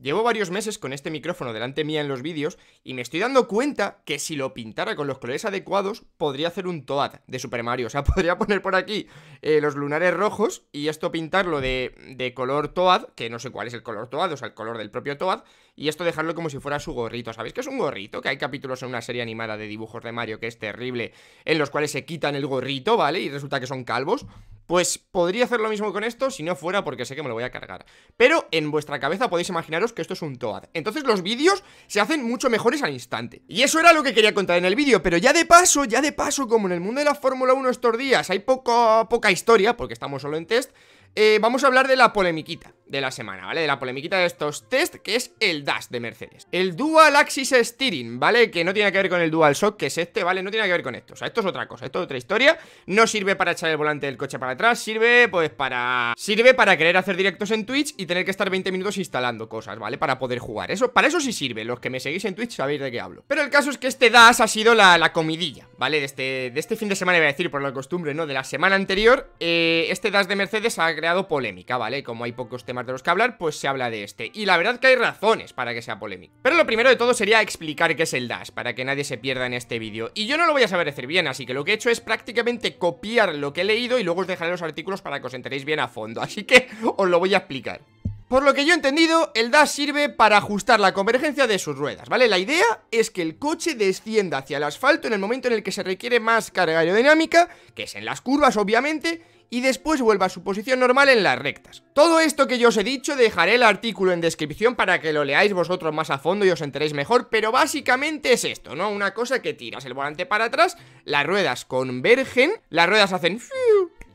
Llevo varios meses con este micrófono delante mía en los vídeos y me estoy dando cuenta que si lo pintara con los colores adecuados podría hacer un Toad de Super Mario. O sea, podría poner por aquí eh, los lunares rojos y esto pintarlo de, de color Toad, que no sé cuál es el color Toad, o sea, el color del propio Toad, y esto dejarlo como si fuera su gorrito. ¿Sabéis que es un gorrito? Que hay capítulos en una serie animada de dibujos de Mario que es terrible, en los cuales se quitan el gorrito, ¿vale? Y resulta que son calvos. Pues podría hacer lo mismo con esto si no fuera porque sé que me lo voy a cargar. Pero en vuestra cabeza podéis imaginaros que esto es un Toad. Entonces los vídeos se hacen mucho mejores al instante. Y eso era lo que quería contar en el vídeo, pero ya de paso, ya de paso, como en el mundo de la Fórmula 1 estos días hay poco, poca historia, porque estamos solo en test, eh, vamos a hablar de la polemiquita de la semana, ¿vale? De la polemiquita de estos test, que es el dash de Mercedes. El Dual Axis Steering, ¿vale? Que no tiene que ver con el Dual Shock, que es este, ¿vale? No tiene que ver con esto. O sea, esto es otra cosa, esto es otra historia. No sirve para echar el volante del coche para atrás, sirve pues para... Sirve para querer hacer directos en Twitch y tener que estar 20 minutos instalando cosas, ¿vale? Para poder jugar. Eso, para eso sí sirve. Los que me seguís en Twitch sabéis de qué hablo. Pero el caso es que este dash ha sido la, comidilla, ¿vale? De este, de este fin de semana, iba a decir, por la costumbre, ¿no? De la semana anterior, eh, este dash de Mercedes ha creado polémica, ¿vale? Como hay pocos temas de los que hablar, pues se habla de este. Y la verdad que hay razones para que sea polémico. Pero lo primero de todo sería explicar qué es el DAS, para que nadie se pierda en este vídeo. Y yo no lo voy a saber hacer bien, así que lo que he hecho es prácticamente copiar lo que he leído y luego os dejaré los artículos para que os enteréis bien a fondo. Así que os lo voy a explicar. Por lo que yo he entendido, el DAS sirve para ajustar la convergencia de sus ruedas, ¿vale? La idea es que el coche descienda hacia el asfalto en el momento en el que se requiere más carga aerodinámica, que es en las curvas, obviamente, y después vuelva a su posición normal en las rectas. Todo esto que yo os he dicho dejaré el artículo en descripción para que lo leáis vosotros más a fondo y os enteréis mejor, pero básicamente es esto, ¿no? Una cosa que tiras el volante para atrás, las ruedas convergen, las ruedas hacen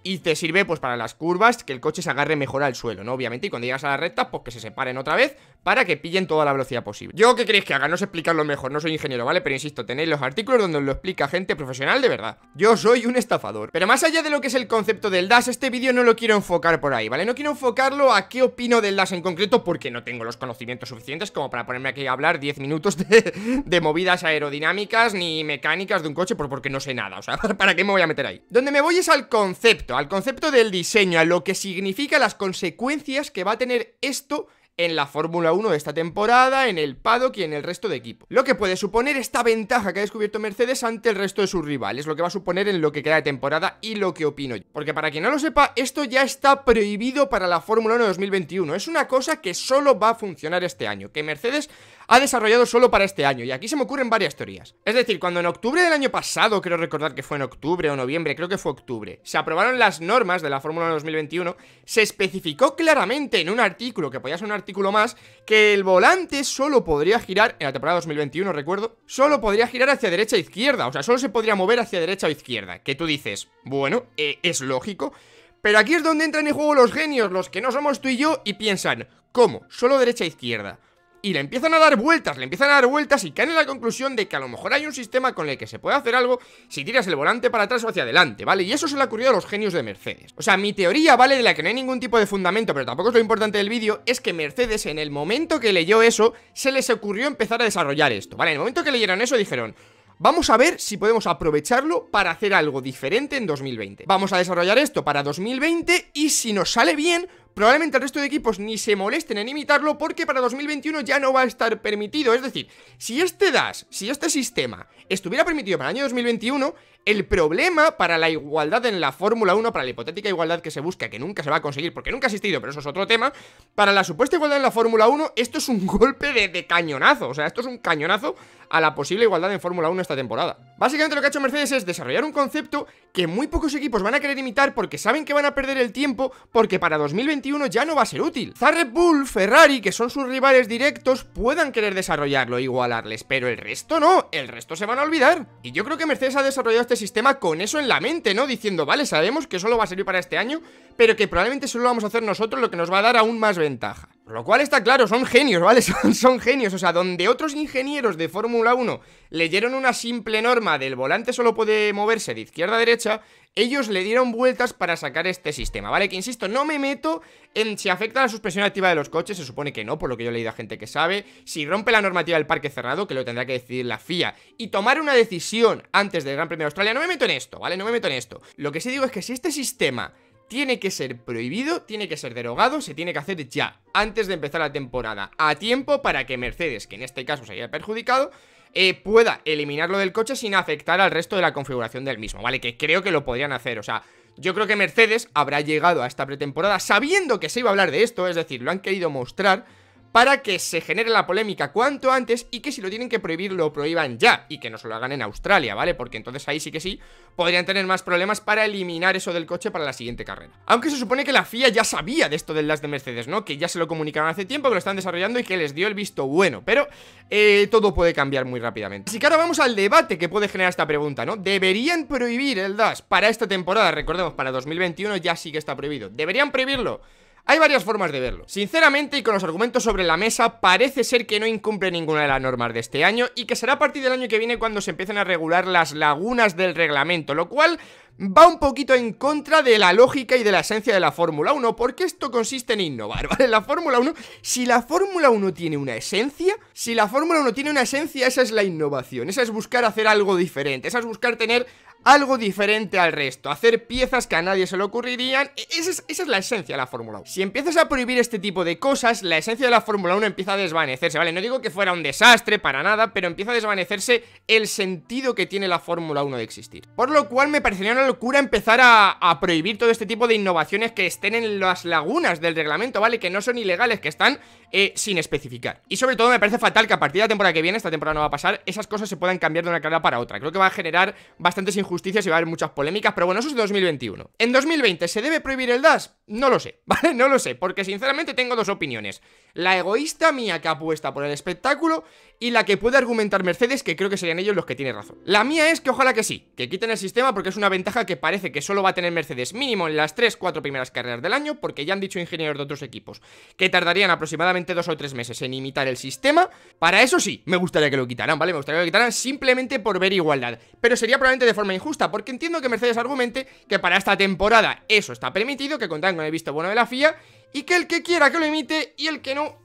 y te sirve pues para las curvas que el coche se agarre mejor al suelo, ¿no? Obviamente, y cuando llegas a la recta porque pues, se separen otra vez, para que pillen toda la velocidad posible. Yo, ¿qué queréis que haga? No sé explicarlo mejor, no soy ingeniero, ¿vale? Pero insisto, tenéis los artículos donde lo explica gente profesional de verdad. Yo soy un estafador. Pero más allá de lo que es el concepto del DAS, este vídeo no lo quiero enfocar por ahí, ¿vale? No quiero enfocarlo a qué opino del DAS en concreto porque no tengo los conocimientos suficientes como para ponerme aquí a hablar 10 minutos de, de movidas aerodinámicas ni mecánicas de un coche porque no sé nada, o sea, ¿para qué me voy a meter ahí? Donde me voy es al concepto, al concepto del diseño, a lo que significa las consecuencias que va a tener esto en la Fórmula 1 de esta temporada, en el paddock y en el resto de equipo. Lo que puede suponer esta ventaja que ha descubierto Mercedes ante el resto de sus rivales, lo que va a suponer en lo que queda de temporada y lo que opino yo. Porque para quien no lo sepa, esto ya está prohibido para la Fórmula 1 de 2021. Es una cosa que solo va a funcionar este año, que Mercedes ha desarrollado solo para este año, y aquí se me ocurren varias teorías. Es decir, cuando en octubre del año pasado, creo recordar que fue en octubre o noviembre, creo que fue octubre, se aprobaron las normas de la Fórmula 2021, se especificó claramente en un artículo, que podía ser un artículo más, que el volante solo podría girar, en la temporada 2021 recuerdo, solo podría girar hacia derecha e izquierda, o sea, solo se podría mover hacia derecha o izquierda, que tú dices, bueno, eh, es lógico, pero aquí es donde entran en juego los genios, los que no somos tú y yo, y piensan, ¿cómo? Solo derecha e izquierda y le empiezan a dar vueltas, le empiezan a dar vueltas y caen en la conclusión de que a lo mejor hay un sistema con el que se puede hacer algo si tiras el volante para atrás o hacia adelante, ¿vale? Y eso se le ha a los genios de Mercedes. O sea, mi teoría, ¿vale? De la que no hay ningún tipo de fundamento, pero tampoco es lo importante del vídeo, es que Mercedes en el momento que leyó eso, se les ocurrió empezar a desarrollar esto, ¿vale? En el momento que leyeron eso dijeron... Vamos a ver si podemos aprovecharlo para hacer algo diferente en 2020. Vamos a desarrollar esto para 2020 y si nos sale bien, probablemente el resto de equipos ni se molesten en imitarlo porque para 2021 ya no va a estar permitido. Es decir, si este DAS, si este sistema estuviera permitido para el año 2021, el problema para la igualdad en la Fórmula 1, para la hipotética igualdad que se busca, que nunca se va a conseguir porque nunca ha existido, pero eso es otro tema, para la supuesta igualdad en la Fórmula 1, esto es un golpe de, cañonazo, o sea, esto es un cañonazo a la posible igualdad en Fórmula 1 esta temporada. Básicamente lo que ha hecho Mercedes es desarrollar un concepto que muy pocos equipos van a querer imitar porque saben que van a perder el tiempo porque para 2021 ya no va a ser útil. Zarre Bull, Ferrari, que son sus rivales directos, puedan querer desarrollarlo e igualarles, pero el resto no, el resto se van a olvidar. Y yo creo que Mercedes ha desarrollado este sistema con eso en la mente, ¿no? Diciendo, vale, sabemos que solo va a servir para este año, pero que probablemente solo vamos a hacer nosotros lo que nos va a dar aún más ventaja lo cual está claro, son genios, ¿vale? Son, genios. O sea, donde otros ingenieros de Fórmula 1 leyeron una simple norma del volante solo puede moverse de izquierda a derecha, ellos le dieron vueltas para sacar este sistema, ¿vale? Que insisto, no me meto en si afecta a la suspensión activa de los coches, se supone que no, por lo que yo he leído a gente que sabe. Si rompe la normativa del parque cerrado, que lo tendrá que decidir la FIA, y tomar una decisión antes del Gran Premio de Australia, no me meto en esto, ¿vale? No me meto en esto. Lo que sí digo es que si este sistema tiene que ser prohibido, tiene que ser derogado, se tiene que hacer ya, antes de empezar la temporada, a tiempo para que Mercedes, que en este caso se haya perjudicado, eh, pueda eliminarlo del coche sin afectar al resto de la configuración del mismo, ¿vale? Que creo que lo podrían hacer, o sea, yo creo que Mercedes habrá llegado a esta pretemporada sabiendo que se iba a hablar de esto, es decir, lo han querido mostrar para que se genere la polémica cuanto antes y que si lo tienen que prohibir lo prohíban ya y que no se lo hagan en Australia, ¿vale? Porque entonces ahí sí que sí podrían tener más problemas para eliminar eso del coche para la siguiente carrera. Aunque se supone que la FIA ya sabía de esto del DAS de Mercedes, ¿no? Que ya se lo comunicaron hace tiempo, que lo están desarrollando y que les dio el visto bueno, pero eh, todo puede cambiar muy rápidamente. Así que ahora vamos al debate que puede generar esta pregunta, ¿no? ¿Deberían prohibir el DAS para esta temporada? Recordemos, para 2021 ya sí que está prohibido. ¿Deberían prohibirlo? Hay varias formas de verlo. Sinceramente y con los argumentos sobre la mesa, parece ser que no incumple ninguna de las normas de este año y que será a partir del año que viene cuando se empiecen a regular las lagunas del reglamento, lo cual va un poquito en contra de la lógica y de la esencia de la Fórmula 1, porque esto consiste en innovar, ¿vale? La Fórmula 1, si la Fórmula 1 tiene una esencia, si la Fórmula 1 tiene una esencia, esa es la innovación, esa es buscar hacer algo diferente, esa es buscar tener algo diferente al resto, hacer piezas que a nadie se le ocurrirían, e-, esa es, la esencia de la Fórmula 1. Si empiezas a prohibir este tipo de cosas, la esencia de la Fórmula 1 empieza a desvanecerse, ¿vale? No digo que fuera un desastre para nada, pero empieza a desvanecerse el sentido que tiene la Fórmula 1 de existir. Por lo cual me parecería una locura empezar a, prohibir todo este tipo de innovaciones que estén en las lagunas del reglamento, ¿vale? Que no son ilegales, que están eh, sin especificar. Y sobre todo me parece fatal que a partir de la temporada que viene, esta temporada no va a pasar, esas cosas se puedan cambiar de una carrera para otra. Creo que va a generar bastantes injusticias justicia, y va a haber muchas polémicas, pero bueno, eso es 2021. ¿En 2020 se debe prohibir el DAS? No lo sé, ¿vale? No lo sé, porque sinceramente tengo dos opiniones. La egoísta mía que apuesta por el espectáculo y la que puede argumentar Mercedes, que creo que serían ellos los que tienen razón. La mía es que ojalá que sí, que quiten el sistema porque es una ventaja que parece que solo va a tener Mercedes mínimo en las 3-4 primeras carreras del año, porque ya han dicho ingenieros de otros equipos que tardarían aproximadamente 2 o 3 meses en imitar el sistema. Para eso sí, me gustaría que lo quitaran, ¿vale? Me gustaría que lo quitaran simplemente por ver igualdad, pero sería probablemente de forma injusta, porque entiendo que Mercedes argumente que para esta temporada eso está permitido, que contarán con el visto bueno de la FIA y que el que quiera que lo imite y el que no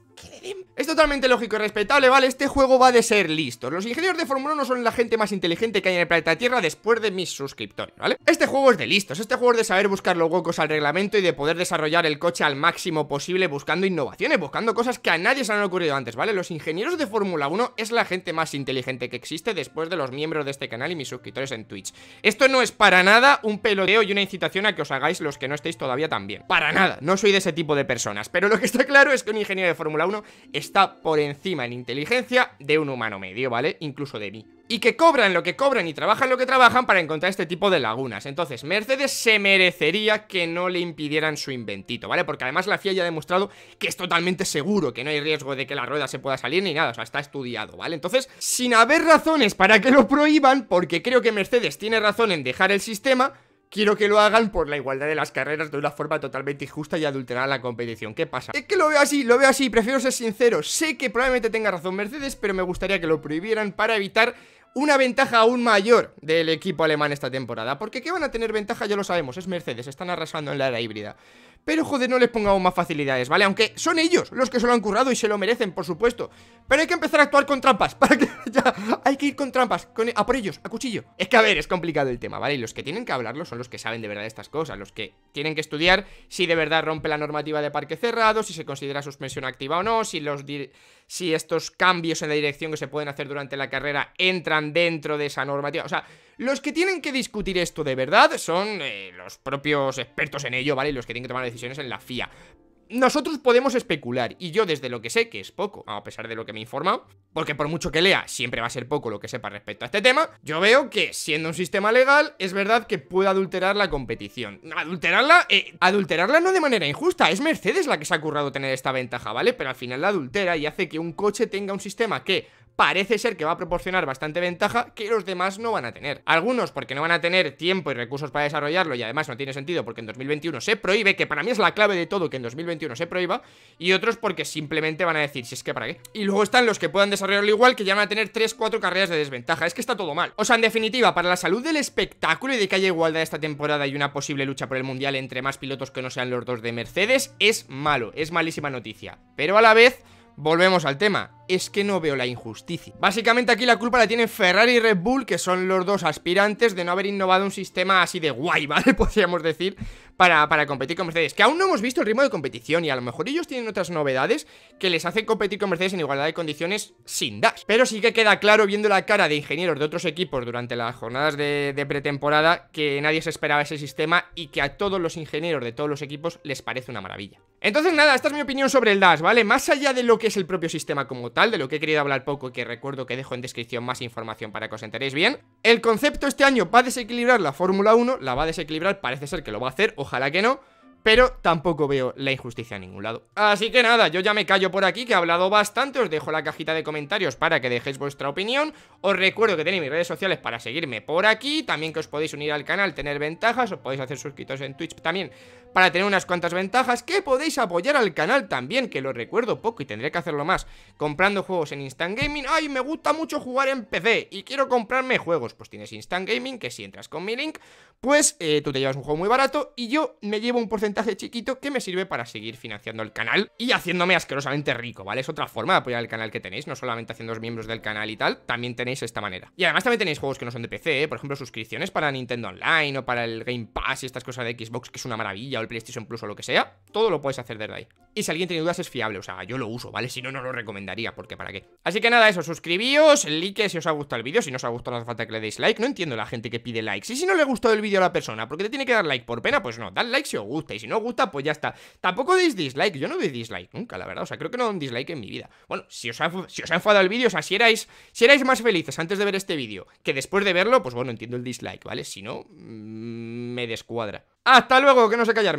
es totalmente lógico y respetable, ¿vale? Este juego va de ser listo Los ingenieros de Fórmula 1 son la gente más inteligente que hay en el planeta Tierra después de mis suscriptores, ¿vale? Este juego es de listos, este juego es de saber buscar los huecos al reglamento y de poder desarrollar el coche al máximo posible buscando innovaciones, buscando cosas que a nadie se han ocurrido antes, ¿vale? Los ingenieros de Fórmula 1 es la gente más inteligente que existe después de los miembros de este canal y mis suscriptores en Twitch. Esto no es para nada un peloteo y una incitación a que os hagáis los que no estéis todavía también. Para nada, no soy de ese tipo de personas, pero lo que está claro es que un ingeniero de Fórmula 1 está por encima en inteligencia de un humano medio, ¿vale? Incluso de mí. Y que cobran lo que cobran y trabajan lo que trabajan para encontrar este tipo de lagunas. Entonces, Mercedes se merecería que no le impidieran su inventito, ¿vale? Porque además la FIA ya ha demostrado que es totalmente seguro, que no hay riesgo de que la rueda se pueda salir ni nada, o sea, está estudiado, ¿vale? Entonces, sin haber razones para que lo prohíban, porque creo que Mercedes tiene razón en dejar el sistema, Quiero que lo hagan por la igualdad de las carreras de una forma totalmente injusta y adulterada la competición. ¿Qué pasa? Es que lo veo así, lo veo así, prefiero ser sincero. Sé que probablemente tenga razón Mercedes, pero me gustaría que lo prohibieran para evitar una ventaja aún mayor del equipo alemán esta temporada. Porque que van a tener ventaja ya lo sabemos, es Mercedes, están arrasando en la era híbrida. Pero joder, no les aún más facilidades, ¿vale? Aunque son ellos los que se lo han currado y se lo merecen, por supuesto Pero hay que empezar a actuar con trampas Para que ya, hay que ir con trampas con, A por ellos, a cuchillo Es que a ver, es complicado el tema, ¿vale? Y los que tienen que hablarlo son los que saben de verdad estas cosas Los que tienen que estudiar si de verdad rompe la normativa de parque cerrado Si se considera suspensión activa o no Si, los si estos cambios en la dirección que se pueden hacer durante la carrera Entran dentro de esa normativa O sea... Los que tienen que discutir esto de verdad son eh, los propios expertos en ello, ¿vale? Los que tienen que tomar decisiones en la FIA. Nosotros podemos especular, y yo desde lo que sé, que es poco, a pesar de lo que me he porque por mucho que lea, siempre va a ser poco lo que sepa respecto a este tema, yo veo que, siendo un sistema legal, es verdad que puede adulterar la competición. Adulterarla, eh, adulterarla no de manera injusta, es Mercedes la que se ha currado tener esta ventaja, ¿vale? Pero al final la adultera y hace que un coche tenga un sistema que parece ser que va a proporcionar bastante ventaja que los demás no van a tener. Algunos porque no van a tener tiempo y recursos para desarrollarlo y además no tiene sentido porque en 2021 se prohíbe, que para mí es la clave de todo que en 2021 se prohíba, y otros porque simplemente van a decir si es que para qué. Y luego están los que puedan desarrollarlo igual que ya van a tener 3-4 carreras de desventaja. Es que está todo mal. O sea, en definitiva, para la salud del espectáculo y de que haya igualdad esta temporada y una posible lucha por el mundial entre más pilotos que no sean los dos de Mercedes, es malo, es malísima noticia. Pero a la vez... Volvemos al tema, es que no veo la injusticia. Básicamente aquí la culpa la tienen Ferrari y Red Bull, que son los dos aspirantes de no haber innovado un sistema así de guay, ¿vale? Podríamos decir, para, competir con Mercedes. Que aún no hemos visto el ritmo de competición y a lo mejor ellos tienen otras novedades que les hacen competir con Mercedes en igualdad de condiciones sin DAS, Pero sí que queda claro viendo la cara de ingenieros de otros equipos durante las jornadas de, pretemporada que nadie se esperaba ese sistema y que a todos los ingenieros de todos los equipos les parece una maravilla. Entonces nada, esta es mi opinión sobre el DAS, ¿vale? Más allá de lo que es el propio sistema como tal, de lo que he querido hablar poco y que recuerdo que dejo en descripción más información para que os enteréis bien, el concepto este año va a desequilibrar la Fórmula 1, la va a desequilibrar, parece ser que lo va a hacer, ojalá ojalá que no, pero tampoco veo la injusticia en ningún lado. Así que nada, yo ya me callo por aquí, que he hablado bastante, os dejo la cajita de comentarios para que dejéis vuestra opinión, os recuerdo que tenéis mis redes sociales para seguirme por aquí, también que os podéis unir al canal, tener ventajas, os podéis hacer suscritos en Twitch también para tener unas cuantas ventajas que podéis apoyar al canal también, que lo recuerdo poco y tendré que hacerlo más, comprando juegos en Instant Gaming, ay, me gusta mucho jugar en PC y quiero comprarme juegos, pues tienes Instant Gaming, que si entras con mi link, pues eh, tú te llevas un juego muy barato y yo me llevo un porcentaje chiquito que me sirve para seguir financiando el canal y haciéndome asquerosamente rico, ¿vale? Es otra forma de apoyar el canal que tenéis, no solamente haciendo miembros del canal y tal, también tenéis esta manera. Y además también tenéis juegos que no son de PC, ¿eh? por ejemplo, suscripciones para Nintendo Online o para el Game Pass y estas cosas de Xbox, que es una maravilla el PlayStation Plus o lo que sea, todo lo puedes hacer desde ahí. Y si alguien tiene dudas es fiable, o sea, yo lo uso, ¿vale? Si no, no lo recomendaría, porque ¿para qué? Así que nada, eso, suscribíos, like si os ha gustado el vídeo, si no os ha gustado no hace falta que le deis like, no entiendo la gente que pide likes. Y si no le ha gustado el vídeo a la persona, porque te tiene que dar like por pena, pues no, dad like si os gusta, y si no os gusta, pues ya está. Tampoco deis dislike, yo no doy dislike nunca, la verdad, o sea, creo que no doy un dislike en mi vida. Bueno, si os ha, si os ha enfadado el vídeo, o sea, si erais, si más felices antes de ver este vídeo que después de verlo, pues bueno, entiendo el dislike, ¿vale? Si no, mm, me descuadra. Hasta luego, que no sé callarme.